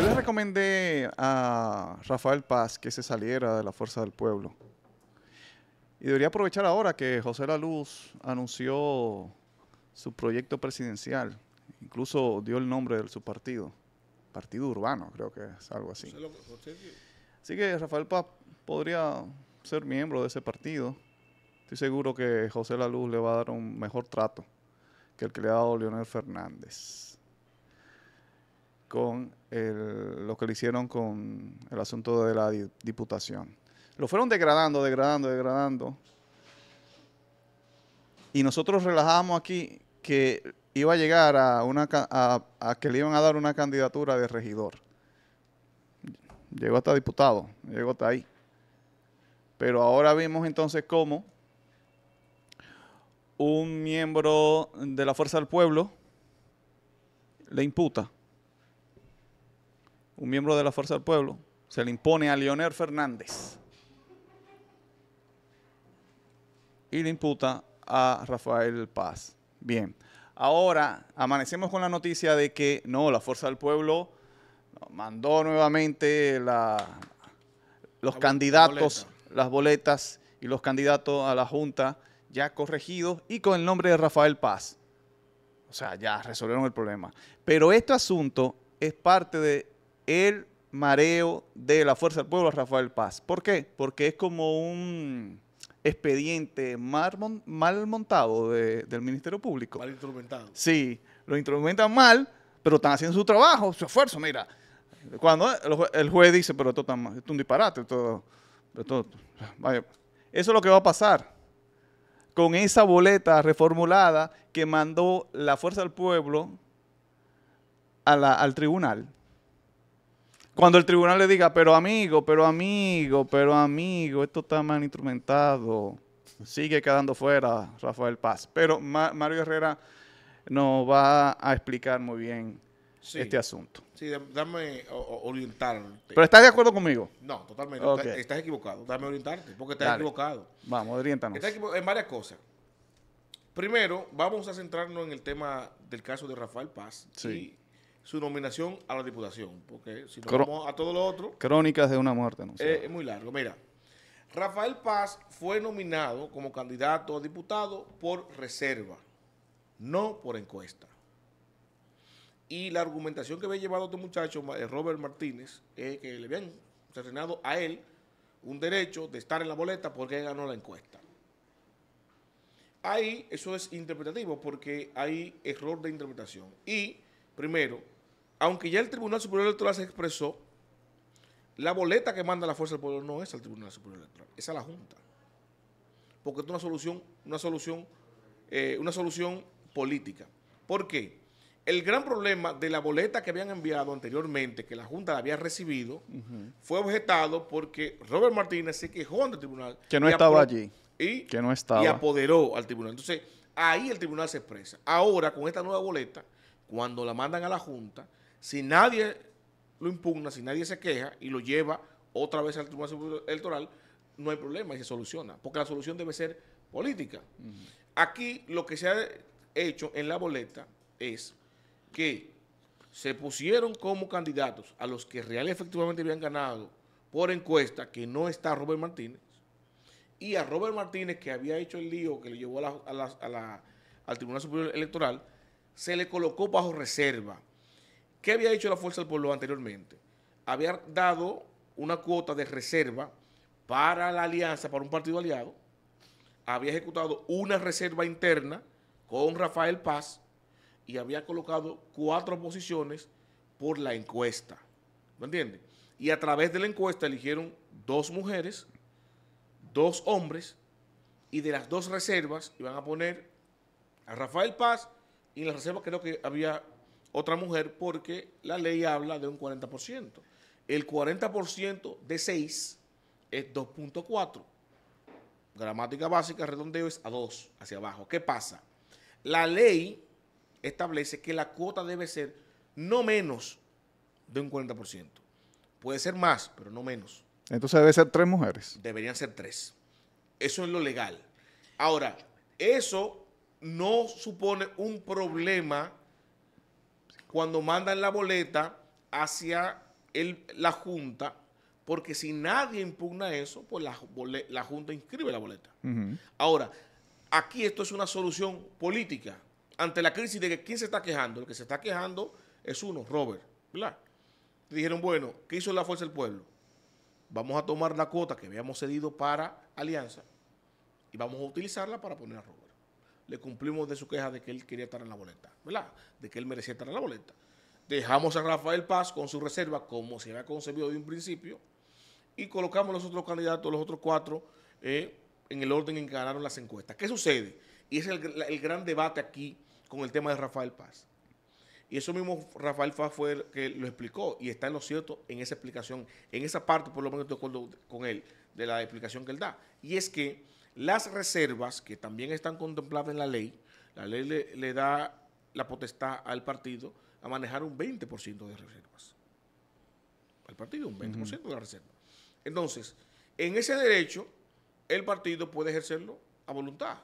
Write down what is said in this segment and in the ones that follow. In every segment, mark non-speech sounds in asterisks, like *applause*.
Yo le recomendé a Rafael Paz que se saliera de la Fuerza del Pueblo. Y debería aprovechar ahora que José La Luz anunció su proyecto presidencial. Incluso dio el nombre de su partido. Partido Urbano, creo que es algo así. Así que Rafael Paz podría ser miembro de ese partido. Estoy seguro que José La Luz le va a dar un mejor trato que el que le ha dado Leonel Fernández con lo que le hicieron con el asunto de la diputación. Lo fueron degradando, degradando, degradando. Y nosotros relajábamos aquí que iba a llegar a, una, a que le iban a dar una candidatura de regidor. Llegó hasta diputado, llegó hasta ahí. Pero ahora vimos entonces cómo un miembro de la Fuerza del Pueblo le imputa un miembro de la Fuerza del Pueblo, se le impone a Leonel Fernández y le imputa a Rafael Paz. Bien, ahora amanecemos con la noticia de que no, la Fuerza del Pueblo mandó nuevamente los candidatos, las boletas y los candidatos a la Junta ya corregidos y con el nombre de Rafael Paz. O sea, ya resolvieron el problema. Pero este asunto es parte de el mareo de la Fuerza del Pueblo a Rafael Paz. ¿Por qué? Porque es como un expediente mal, montado del Ministerio Público. Mal instrumentado. Sí, lo instrumentan mal, pero están haciendo su trabajo, su esfuerzo, mira. Cuando el, juez dice, pero esto, es un disparate, esto, Eso es lo que va a pasar con esa boleta reformulada que mandó la Fuerza del Pueblo al tribunal cuando el tribunal le diga, pero amigo, pero amigo, pero amigo, esto está mal instrumentado, sigue quedando fuera Rafael Paz. Pero Mario Herrera nos va a explicar muy bien este asunto. Sí, dame orientarte. ¿Pero estás de acuerdo conmigo? No, totalmente. Estás, equivocado. Dame orientarte, porque estás equivocado. Vamos, orientanos. en varias cosas. Primero, vamos a centrarnos en el tema del caso de Rafael Paz. Sí su nominación a la Diputación, porque si no vamos a todo lo otro... Crónicas de una muerte, ¿no? sé. Eh, es muy largo. Mira, Rafael Paz fue nominado como candidato a diputado por reserva, no por encuesta. Y la argumentación que había llevado este muchacho, eh, Robert Martínez, es que le habían cercenado a él un derecho de estar en la boleta porque ganó la encuesta. Ahí eso es interpretativo porque hay error de interpretación. Y Primero, aunque ya el Tribunal Superior Electoral se expresó, la boleta que manda la Fuerza del Pueblo no es al Tribunal Superior Electoral, es a la Junta. Porque es una solución, una solución, eh, una solución política. ¿Por qué? El gran problema de la boleta que habían enviado anteriormente, que la Junta la había recibido, fue objetado porque Robert Martínez se quejó ante el tribunal. Que no estaba allí. que no estaba. y apoderó al tribunal. Entonces, ahí el tribunal se expresa. Ahora, con esta nueva boleta, cuando la mandan a la Junta, si nadie lo impugna, si nadie se queja y lo lleva otra vez al Tribunal Electoral, no hay problema y se soluciona, porque la solución debe ser política. Aquí lo que se ha hecho en la boleta es que se pusieron como candidatos a los que real efectivamente habían ganado por encuesta, que no está Robert Martínez, y a Robert Martínez, que había hecho el lío que le llevó al Tribunal Superior Electoral, se le colocó bajo reserva. ¿Qué había hecho la Fuerza del Pueblo anteriormente? Había dado una cuota de reserva para la alianza, para un partido aliado. Había ejecutado una reserva interna con Rafael Paz y había colocado cuatro posiciones por la encuesta. ¿Me entiendes? Y a través de la encuesta eligieron dos mujeres, dos hombres, y de las dos reservas iban a poner a Rafael Paz y en la reserva creo que había otra mujer porque la ley habla de un 40%. El 40% de 6 es 2.4. Gramática básica, redondeo es a 2, hacia abajo. ¿Qué pasa? La ley establece que la cuota debe ser no menos de un 40%. Puede ser más, pero no menos. Entonces debe ser tres mujeres. Deberían ser tres. Eso es lo legal. Ahora, eso no supone un problema cuando mandan la boleta hacia la Junta, porque si nadie impugna eso, pues la, la Junta inscribe la boleta. Ahora, aquí esto es una solución política. Ante la crisis de que quién se está quejando, el que se está quejando es uno, Robert, Dijeron, bueno, ¿qué hizo la Fuerza del Pueblo? Vamos a tomar la cuota que habíamos cedido para Alianza y vamos a utilizarla para poner a Robert le cumplimos de su queja de que él quería estar en la boleta, ¿verdad? De que él merecía estar en la boleta. Dejamos a Rafael Paz con su reserva, como se había concebido de un principio, y colocamos los otros candidatos, los otros cuatro, eh, en el orden en que ganaron las encuestas. ¿Qué sucede? Y ese es el, el gran debate aquí con el tema de Rafael Paz. Y eso mismo Rafael Paz fue el que lo explicó y está en lo cierto en esa explicación, en esa parte por lo menos de acuerdo con él, de la explicación que él da. Y es que las reservas, que también están contempladas en la ley, la ley le, da la potestad al partido a manejar un 20% de reservas. Al partido, un 20% de reservas. Entonces, en ese derecho, el partido puede ejercerlo a voluntad.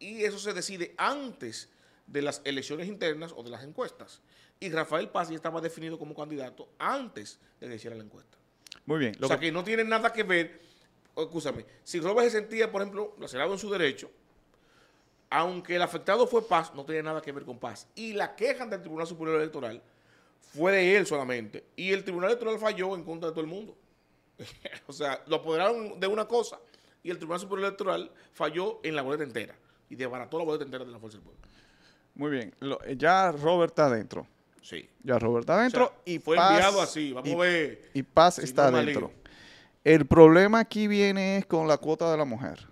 Y eso se decide antes de las elecciones internas o de las encuestas. Y Rafael Paz ya estaba definido como candidato antes de que hiciera la encuesta. Muy bien. o sea que no tiene nada que ver escúchame, si Robert se sentía, por ejemplo, lacerado en su derecho, aunque el afectado fue Paz, no tenía nada que ver con Paz. Y la queja del Tribunal Superior Electoral fue de él solamente. Y el Tribunal Electoral falló en contra de todo el mundo. *laughs* o sea, lo apoderaron de una cosa y el Tribunal Superior Electoral falló en la boleta entera y desbarató la boleta entera de la Fuerza del Pueblo. Muy bien, eh, ya Robert está adentro. Sí. Ya Robert está adentro y fue enviado así, vamos a ver. Y Paz está dentro. adentro. El problema aquí viene es con la cuota de la mujer,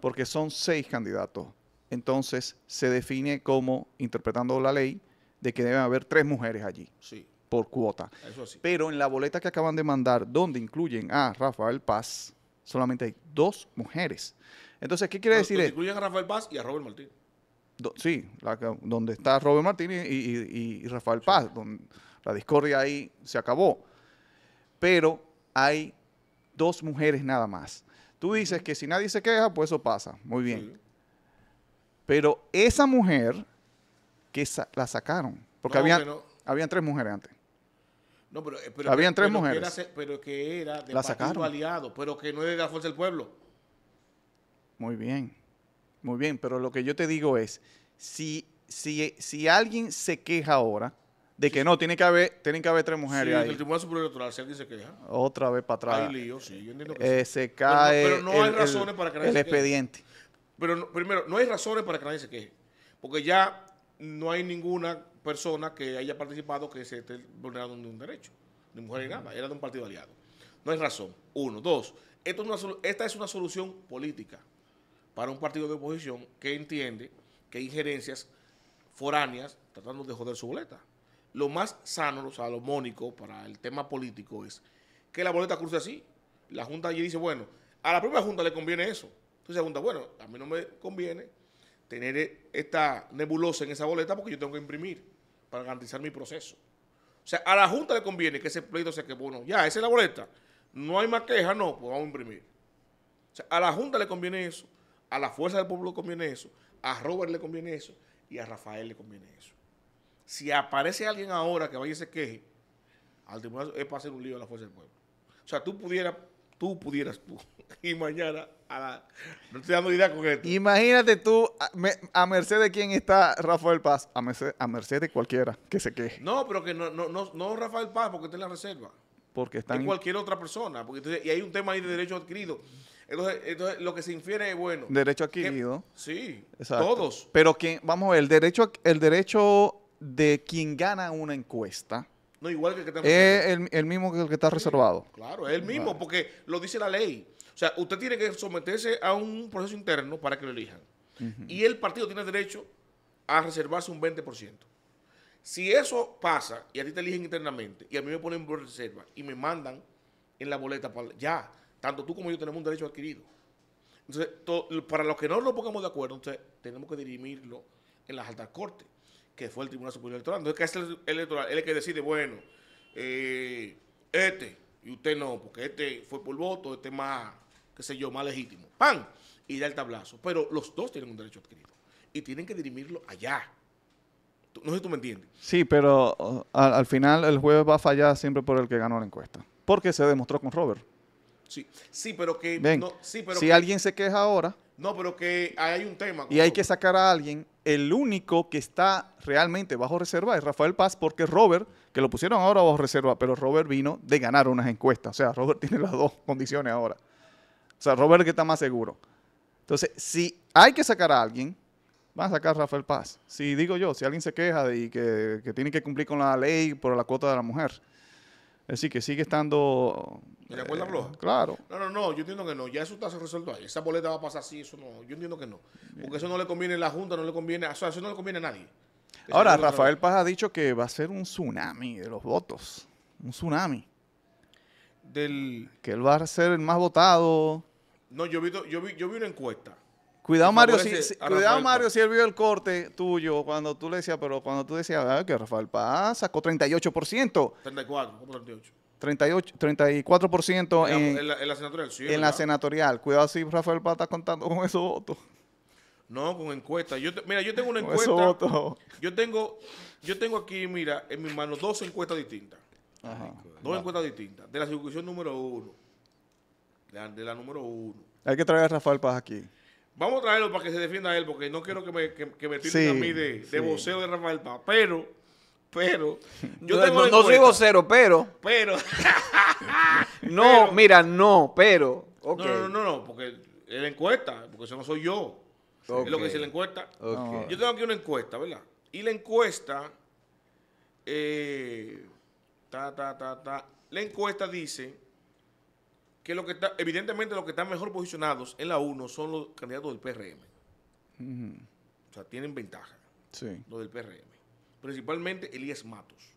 porque son seis candidatos. Entonces se define como, interpretando la ley, de que deben haber tres mujeres allí. Por cuota. Pero en la boleta que acaban de mandar, donde incluyen a Rafael Paz, solamente hay dos mujeres. Entonces, ¿qué quiere decir? incluyen a Rafael Paz y a Robert Martín. sí, donde está Robert Martín y, Rafael Paz, donde la discordia ahí se acabó. Pero hay dos mujeres nada más. Tú dices que si nadie se queja, pues eso pasa. Muy bien. Pero esa mujer que la sacaron, porque había habían, habían tres mujeres antes. No, pero, eh, habían tres mujeres. Que pero que era de la aliado, pero que no era de la fuerza del pueblo. Muy bien, muy bien. Pero lo que yo te digo es, si, si, si alguien se queja ahora, de que no, tiene que haber, tienen que haber tres mujeres. Sí, el Tribunal Superior Electoral se dice Otra vez para atrás. Hay lío, sí, yo entiendo que Se cae. el, para El expediente. Pero primero, no hay razones para que nadie se queje. Porque ya no hay ninguna persona que haya participado que se esté vulnerando de un derecho. Ni mujer ni nada. Era de un partido aliado. No hay razón. Uno. Dos. esta es una solución política para un partido de oposición que entiende que hay injerencias foráneas tratando de joder su boleta lo más sano, o sea, lo salomónico para el tema político es que la boleta cruce así. La Junta allí dice, bueno, a la propia Junta le conviene eso. Entonces la Junta, bueno, a mí no me conviene tener e-, esta nebulosa en esa boleta porque yo tengo que imprimir para garantizar mi proceso. O sea, a la Junta le conviene que ese pleito sea que, bueno, ya, esa es la boleta. No hay más queja, no, pues vamos a imprimir. O sea, a la Junta le conviene eso, a la Fuerza del Pueblo le conviene eso, a Robert le conviene eso y a Rafael le conviene eso si aparece alguien ahora que vaya y se queje, al tribunal es para hacer un lío a la fuerza del pueblo. O sea, tú pudieras, tú pudieras y *laughs* mañana a no estoy dando idea con esto. Imagínate tú, a, merced de quién está Rafael Paz, a merced, de cualquiera que se queje. No, pero que no, no, no, Rafael Paz porque está en la reserva. Porque está en cualquier otra persona. Porque y hay un tema ahí de derecho adquirido. Entonces, entonces, lo que se infiere es bueno. Derecho adquirido. sí, Exacto. todos. Pero que, vamos a ver, el derecho, el derecho de quien gana una encuesta. No, igual que el que Es eh, el, mismo que el que está reservado. Claro, es el mismo, porque lo dice la ley. O sea, usted tiene que someterse a un proceso interno para que lo elijan. Y el partido tiene derecho a reservarse un 20%. Si eso pasa y a ti te eligen internamente y a mí me ponen reserva y me mandan en la boleta para ya, tanto tú como yo tenemos un derecho adquirido. Entonces, para los que no nos pongamos de acuerdo, entonces tenemos que dirimirlo en las altas cortes que fue el Tribunal Superior Electoral. No es que es el electoral, él es el que decide, bueno, eh, este, y usted no, porque este fue por voto, este más, qué sé yo, más legítimo. ¡Pam! Y da el tablazo. Pero los dos tienen un derecho adquirido. Y tienen que dirimirlo allá. No sé si tú me entiendes. Sí, pero uh, al, final el juez va a fallar siempre por el que ganó la encuesta. Porque se demostró con Robert. Sí, sí, pero que... si alguien se queja ahora... No, pero que hay un tema. Y hay que sacar a alguien. El único que está realmente bajo reserva es Rafael Paz, porque Robert, que lo pusieron ahora bajo reserva, pero Robert vino de ganar unas encuestas. O sea, Robert *laughs* tiene las dos condiciones ahora. O sea, Robert que está más seguro. Entonces, si hay que sacar a alguien, van a sacar a Rafael Paz. Si digo yo, si alguien se queja de que tiene que cumplir con la ley por la cuota de la mujer, decir, que sigue estando. ¿De la eh, Claro. No, no, no, yo entiendo que no. Ya eso está resuelto ahí. Esa boleta va a pasar así, eso no. Yo entiendo que no. Porque eso no le conviene a la Junta, no le conviene. no le conviene a nadie. Ahora, Rafael Paz ha dicho que va a ser un tsunami de los votos. Un tsunami. Del... Que él va a ser el más votado. No, yo vi, yo vi, yo vi una encuesta Cuidado, Mario, si, ah, cuidado Mario, pues. si él vio el corte tuyo cuando tú le decías, pero cuando tú decías, ah, que Rafael Paz sacó 38%. 34, 38. 38, 34% en, en, la, senatorial. Cuidado si Rafael Paz está contando con esos votos. No, con encuestas mira, yo tengo una encuesta. Yo tengo, yo tengo aquí, mira, en mis manos dos encuestas distintas. Dos encuestas distintas. De la ejecución número uno. de la número uno. Hay que traer a Rafael Paz aquí. Vamos a traerlo para que se defienda él, porque no quiero que me, que, a mí de, voceo de vocero de Rafael Paz. Pero, pero, *laughs* yo no, soy vocero, pero. Pero. *laughs* no, mira, no, pero. No, no, no, no, porque es la encuesta, porque eso no soy yo. Es lo que dice la encuesta. Yo tengo aquí una encuesta, ¿verdad? Y la encuesta. Eh, ta, ta, ta, ta. La encuesta dice que, lo que está, evidentemente los que están mejor posicionados en la 1 son los candidatos del PRM. O sea, tienen ventaja sí. los del PRM. Principalmente Elías Matos.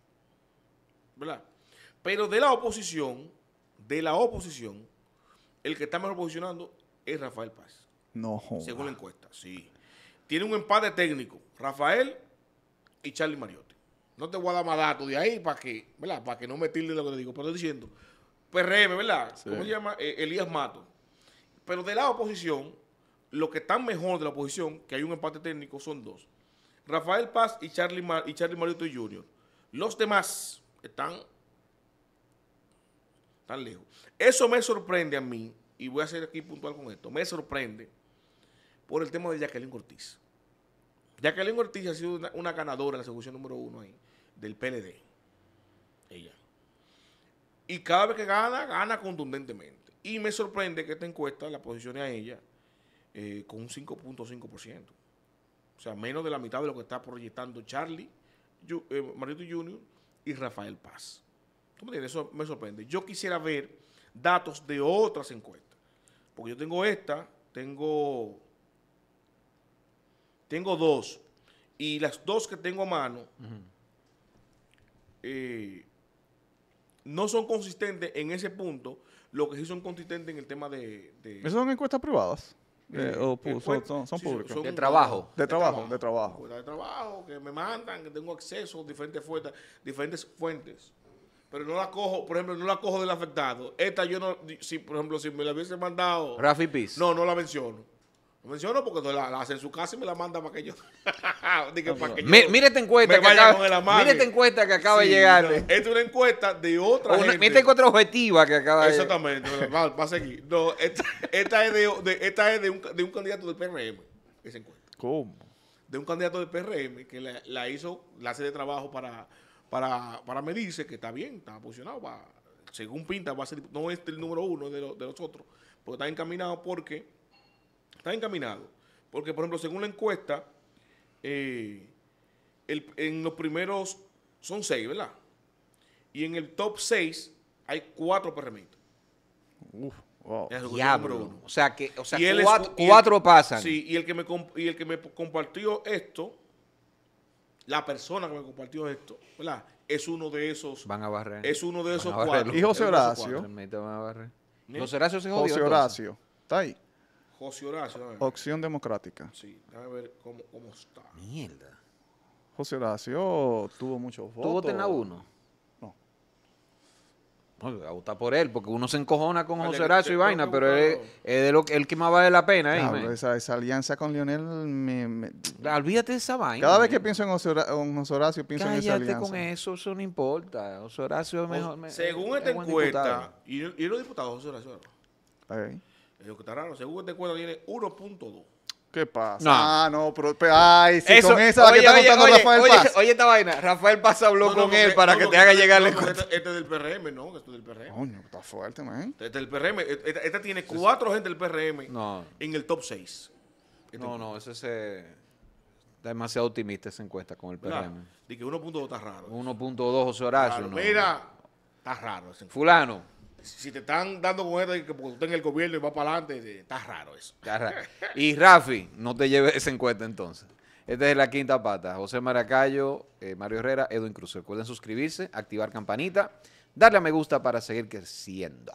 ¿Verdad? Pero de la oposición, de la oposición, el que está mejor posicionado es Rafael Paz. No. Según la encuesta, sí. Tiene un empate técnico, Rafael y Charlie Mariotti. No te voy a dar más datos de ahí para que, ¿verdad? Para que no me tilde lo que te digo, pero estoy diciendo PRM, ¿verdad? ¿Cómo se llama? Eh, Elías Mato. Pero de la oposición, lo que están mejor de la oposición, que hay un empate técnico, son dos. Rafael Paz y Charlie, y Marito Jr. Los demás están tan lejos. Eso me sorprende a mí, y voy a ser aquí puntual con esto, me sorprende por el tema de Jacqueline Ortiz. Jacqueline Ortiz ha sido una, ganadora en la sección número uno ahí, del PLD. Ella. Y cada vez que gana, gana contundentemente. Y me sorprende que esta encuesta la posicione a ella eh, con un 5.5%. O sea, menos de la mitad de lo que está proyectando Charlie, eh, Marito Junior y Rafael Paz. ¿Tú me Eso me sorprende. Yo quisiera ver datos de otras encuestas. Porque yo tengo esta, tengo, tengo dos. Y las dos que tengo a mano, eh, no son consistentes en ese punto, lo que sí son consistentes en el tema de... Esas son encuestas privadas. Eh, o, son, públicas. de, trabajo. De, trabajo. De trabajo, de trabajo. que me mandan, que tengo acceso a diferentes fuentes, diferentes fuentes. Pero no la cojo, por ejemplo, no la cojo del afectado. Esta yo no, si por ejemplo, si me la hubiese mandado... Rafi Piz. No, no la menciono. Lo pues menciono porque la, hace en su casa y me la manda para que yo. *laughs* que mire esta encuesta, que esta encuesta que acaba de llegar. esta es una encuesta de otra. Una, gente. Esta encuesta objetiva que acaba de llegar. Exactamente, va, a seguir. No, esta, es, de, esta es de, un, candidato del PRM. Esa encuesta. ¿Cómo? De un candidato del PRM que la, hizo, la hace de trabajo para, para, para medirse, que está bien, está posicionado. según pinta, va a ser, no es el número uno de, de los otros, porque está encaminado porque está encaminado. Porque, por ejemplo, según la encuesta, eh, en los primeros son seis, ¿verdad? Y en el top seis hay cuatro perremitos. Uf, wow. O sea que, o sea, cuatro, pasan. Sí, y el, que me, y el que me compartió esto, la persona que me compartió esto, ¿verdad? Es uno de esos. Van a barrer. Es uno de esos cuatro. Y José Horacio. ¿Eh? José Horacio se jodió. José Horacio. Está ahí. José Horacio. Opción democrática. Sí, déjame ver cómo, cómo está. Mierda. José Horacio tuvo muchos votos. ¿Tuvo votas a uno? No. No, a votar por él, porque uno se encojona con José Horacio y vaina, pero él es de lo, que- el que más vale la pena. ¿eh? esa, alianza con Lionel me- Olvídate de esa vaina. Cada vez que pienso en José Horacio, pienso en esa Cállate con eso, eso no importa. José Horacio es mejor. me- Según esta encuesta, y, y los diputados José Horacio. Ok. Digo, que está raro. Según este cuento tiene 1.2. ¿Qué pasa? No. Ah, no, pero. Pues, ay, si con esa la que está contando Rafael Paz. Oye, esta vaina. Rafael Paz habló con él para que te haga llegar el Este, es del PRM, ¿no? Este es del PRM. Coño, está fuerte, man. Este es del PRM. E, e, esta, tiene cuatro gente del PRM en el top 6. Este no, no, ese se. Demasiado optimista esa encuesta con el PRM. Dice que 1.2 está raro. 1.2 José Horacio. mira, está raro. ese Fulano si te están dando cuenta de que porque tú en el gobierno y vas para adelante, está raro eso. Está raro. Y Rafi, no te lleves esa en entonces. Esta es la quinta pata. José Maracayo, eh, Mario Herrera, Edwin Cruz. Recuerden suscribirse, activar campanita, darle a me gusta para seguir creciendo.